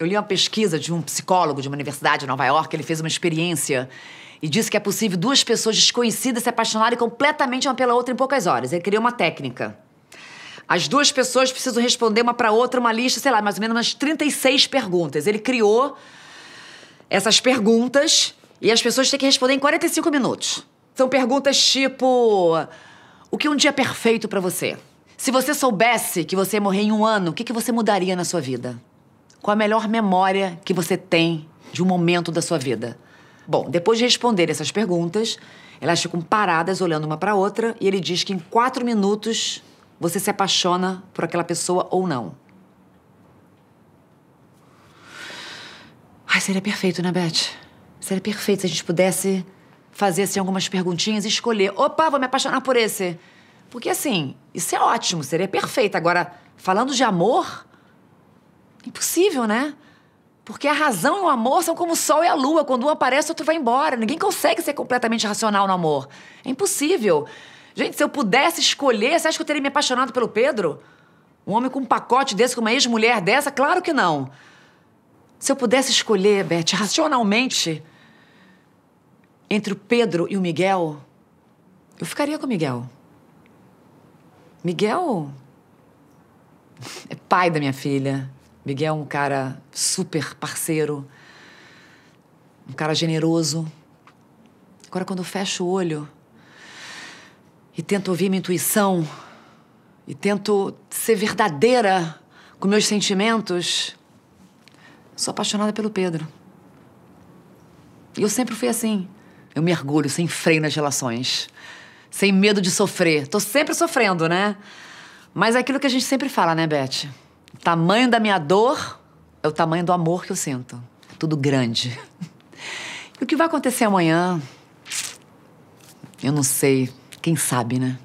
Eu li uma pesquisa de um psicólogo de uma universidade em Nova York, ele fez uma experiência e disse que é possível duas pessoas desconhecidas se apaixonarem completamente uma pela outra em poucas horas. Ele criou uma técnica. As duas pessoas precisam responder uma para outra uma lista, sei lá, mais ou menos umas 36 perguntas. Ele criou essas perguntas e as pessoas têm que responder em 45 minutos. São perguntas tipo: O que é um dia perfeito para você? Se você soubesse que você ia morrer em um ano, o que, que você mudaria na sua vida? Qual a melhor memória que você tem de um momento da sua vida? Bom, depois de responder essas perguntas, elas ficam paradas olhando uma para outra e ele diz que em quatro minutos você se apaixona por aquela pessoa ou não. Ai, seria perfeito, né, Beth? Seria perfeito se a gente pudesse fazer assim, algumas perguntinhas e escolher. Opa, vou me apaixonar por esse. Porque assim, isso é ótimo, seria perfeito. Agora, falando de amor, Impossível, né? Porque a razão e o amor são como o sol e a lua. Quando um aparece, o outro vai embora. Ninguém consegue ser completamente racional no amor. É impossível. Gente, se eu pudesse escolher, você acha que eu teria me apaixonado pelo Pedro? Um homem com um pacote desse, com uma ex-mulher dessa? Claro que não. Se eu pudesse escolher, Beth, racionalmente, entre o Pedro e o Miguel, eu ficaria com o Miguel. Miguel é pai da minha filha. Miguel é um cara super parceiro, um cara generoso. Agora, quando eu fecho o olho e tento ouvir minha intuição e tento ser verdadeira com meus sentimentos, sou apaixonada pelo Pedro. E eu sempre fui assim. Eu mergulho sem freio nas relações, sem medo de sofrer. Tô sempre sofrendo, né? Mas é aquilo que a gente sempre fala, né, Beth? tamanho da minha dor é o tamanho do amor que eu sinto. É tudo grande. E o que vai acontecer amanhã? Eu não sei. Quem sabe, né?